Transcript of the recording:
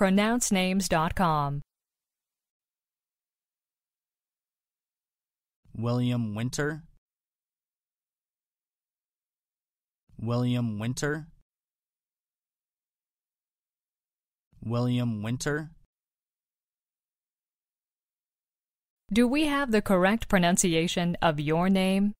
pronouncenames.com. William Winter William Winter William Winter Do we have the correct pronunciation of your name?